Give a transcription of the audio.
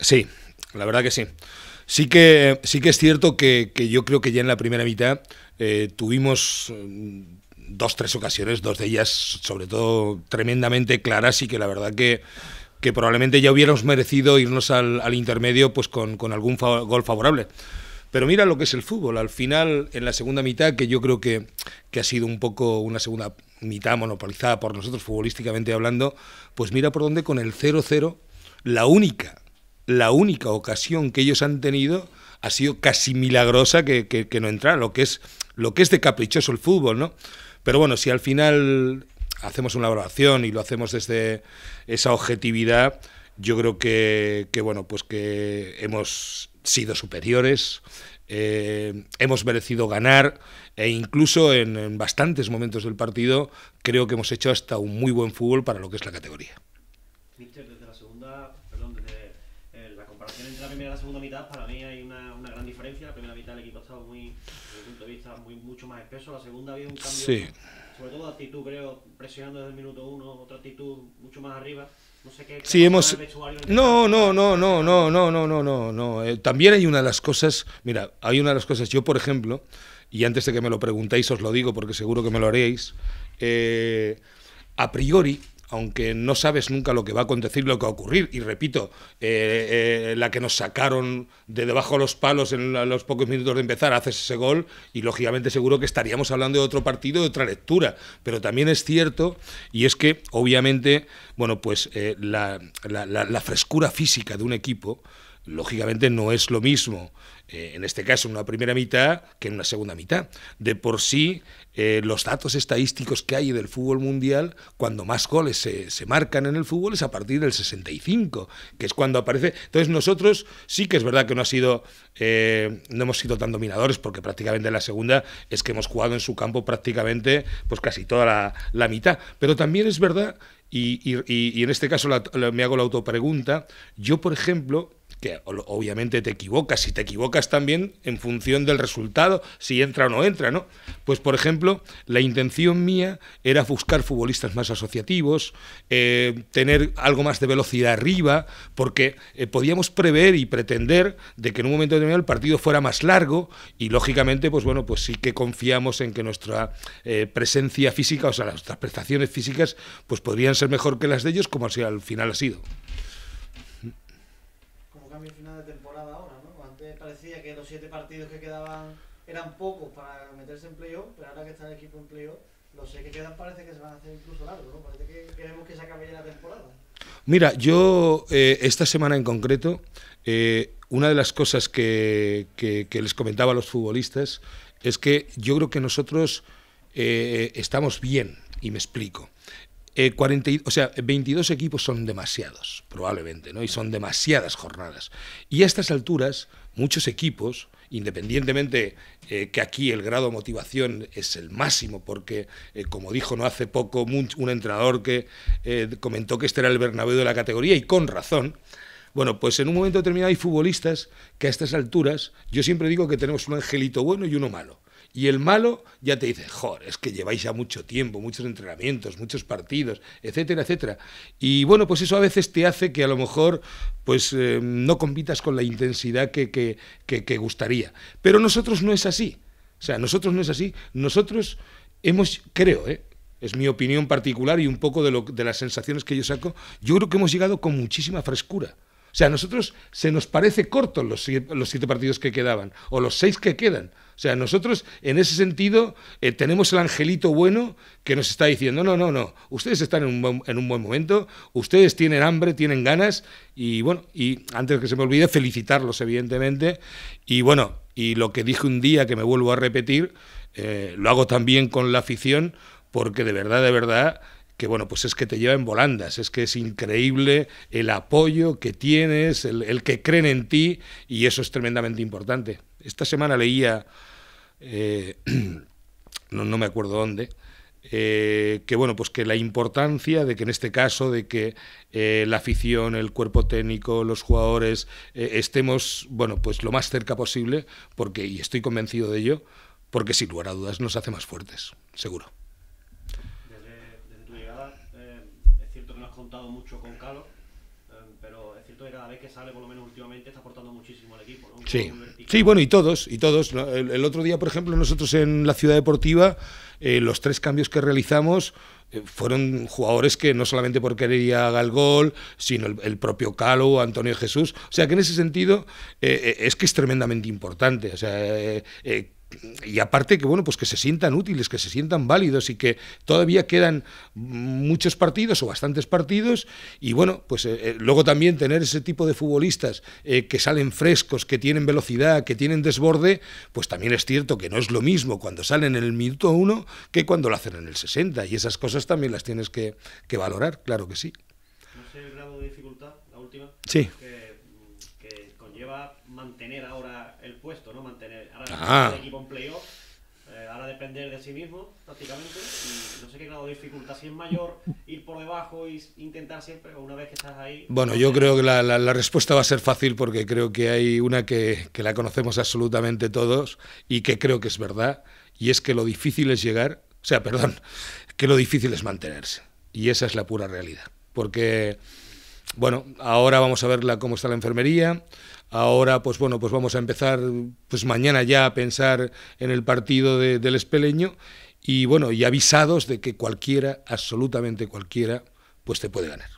Sí, la verdad que sí. Sí que, sí que es cierto que, yo creo que ya en la primera mitad eh, tuvimos mm, dos, tres ocasiones, dos de ellas sobre todo tremendamente claras y que la verdad que, que probablemente ya hubiéramos merecido irnos al, intermedio pues con, algún gol favorable. Pero mira lo que es el fútbol. Al final, en la segunda mitad, que yo creo que, que, ha sido un poco una segunda mitad monopolizada por nosotros futbolísticamente hablando, pues mira por dónde con el 0-0 la única, la única ocasión que ellos han tenido ha sido casi milagrosa que, no entrara, lo que, es, lo que es de caprichoso el fútbol, ¿no? Pero bueno, si al final hacemos una evaluación y lo hacemos desde esa objetividad, yo creo que, bueno, pues que hemos sido superiores, eh, hemos merecido ganar e incluso en bastantes momentos del partido creo que hemos hecho hasta un muy buen fútbol para lo que es la categoría. Mister, desde la segunda, perdón, desde eh, la comparación entre la primera y la segunda mitad, para mí hay una, una gran diferencia. La primera mitad el equipo ha estado muy, desde mi punto de vista, muy, mucho más espeso. La segunda había un cambio, sobre todo de actitud, creo, presionando desde el minuto uno, otra actitud mucho más arriba. No sé qué sí, hemos... No, no, no, no, no, no, no, no, no, no. Eh, también hay una de las cosas, mira, hay una de las cosas, yo por ejemplo, y antes de que me lo preguntéis os lo digo porque seguro que me lo haréis, eh, a priori aunque no sabes nunca lo que va a acontecer lo que va a ocurrir. Y repito, eh, eh, la que nos sacaron de debajo de los palos en los pocos minutos de empezar, haces ese gol y lógicamente seguro que estaríamos hablando de otro partido, de otra lectura. Pero también es cierto, y es que obviamente, bueno, pues eh, la frescura física de un equipo, lógicamente no es lo mismo, eh, en este caso en una primera mitad, que en una segunda mitad. De por sí, eh, los datos estadísticos que hay del fútbol mundial, cuando más goles se, marcan en el fútbol es a partir del 65, que es cuando aparece. Entonces nosotros sí que es verdad que no, ha sido, eh, no hemos sido tan dominadores, porque prácticamente en la segunda es que hemos jugado en su campo prácticamente pues casi toda la, mitad. Pero también es verdad, y, en este caso me hago la autopregunta, yo por ejemplo que obviamente te equivocas, y te equivocas también en función del resultado, si entra o no entra, ¿no? Pues, por ejemplo, la intención mía era buscar futbolistas más asociativos, eh, tener algo más de velocidad arriba, porque eh, podíamos prever y pretender de que en un momento determinado el partido fuera más largo, y lógicamente, pues bueno, pues sí que confiamos en que nuestra eh, presencia física, o sea, nuestras prestaciones físicas, pues podrían ser mejor que las de ellos, como al final ha sido también final de temporada ahora, ¿no? Antes parecía que los siete partidos que quedaban eran pocos para meterse en playoff, pero ahora que está el equipo en playoff, los seis que quedan parece que se van a hacer incluso largos, ¿no? Parece que queremos que se acabe ya la temporada. Mira, yo eh, esta semana en concreto, eh, una de las cosas que, les comentaba a los futbolistas es que yo creo que nosotros eh, estamos bien, y me explico. 40, eh, o sea, 22 equipos son demasiados, probablemente, ¿no? Y son demasiadas jornadas. Y a estas alturas, muchos equipos, independientemente eh, que aquí el grado de motivación es el máximo, porque eh, como dijo no hace poco un, entrenador que comentó que este era el Bernabéu de la categoría y con razón, bueno, pues en un momento determinado hay futbolistas que a estas alturas, yo siempre digo que tenemos un angelito bueno y uno malo. Y el malo ya te dice, joder, es que lleváis ya mucho tiempo, muchos entrenamientos, muchos partidos, etcétera, etcétera. Y bueno, pues eso a veces te hace que a lo mejor pues eh, no compitas con la intensidad que, gustaría. Pero nosotros no es así. O sea, nosotros no es así. Nosotros hemos, creo, eh, es mi opinión particular y un poco de, lo, de las sensaciones que yo saco, yo creo que hemos llegado con muchísima frescura. O sea, a nosotros se nos parece cortos los siete, partidos que quedaban, o los seis que quedan. O sea, nosotros en ese sentido eh, tenemos el angelito bueno que nos está diciendo, no, no, no, ustedes están en un, buen, momento, ustedes tienen hambre, tienen ganas, y bueno, y antes que se me olvide, felicitarlos, evidentemente, y bueno, y lo que dije un día que me vuelvo a repetir, eh, lo hago también con la afición, porque de verdad, de verdad, que bueno, pues es que te lleva en volandas, es que es increíble el apoyo que tienes, el, que creen en ti, y eso es tremendamente importante. Esta semana leía, eh, no, me acuerdo dónde, eh, que bueno, pues que la importancia de que en este caso, de que eh, la afición, el cuerpo técnico, los jugadores, estemos, bueno, pues lo más cerca posible, porque, y estoy convencido de ello, porque sin lugar a dudas nos hace más fuertes, seguro. contado mucho con Calo, em, pero es cierto que cada vez que sale, por lo menos últimamente, está aportando muchísimo al equipo. ¿no? Sí. sí, bueno, y todos, y todos. El, otro día, por ejemplo, nosotros en la Ciudad Deportiva, eh, los tres cambios que realizamos eh, fueron jugadores que no solamente por querería ir el gol, sino el, propio Calo, Antonio Jesús. O sea que en ese sentido eh, es que es tremendamente importante. O sea, y aparte que bueno pues que se sientan útiles que se sientan válidos y que todavía quedan muchos partidos o bastantes partidos y bueno pues eh, eh, luego también tener ese tipo de futbolistas eh, que salen frescos que tienen velocidad que tienen desborde pues también es cierto que no es lo mismo cuando salen en el minuto uno que cuando lo hacen en el 60 y esas cosas también las tienes que, valorar claro que sí no sé el grado de dificultad la última sí mantener ahora el puesto, ¿no? Mantener ahora el equipo en playoff, eh, ahora depender de sí mismo prácticamente. Y no sé qué grado de dificultad, si es mayor ir por debajo e intentar siempre, o una vez que estás ahí. Bueno, yo creo que la, respuesta va a ser fácil porque creo que hay una que, que la conocemos absolutamente todos y que creo que es verdad, y es que lo difícil es llegar, o sea, perdón, que lo difícil es mantenerse. Y esa es la pura realidad. Porque bueno, ahora vamos a ver cómo está la enfermería. Ahora, pues bueno, pues vamos a empezar, pues mañana ya a pensar en el partido de, del Espeleño y bueno, y avisados de que cualquiera, absolutamente cualquiera, pues te puede ganar.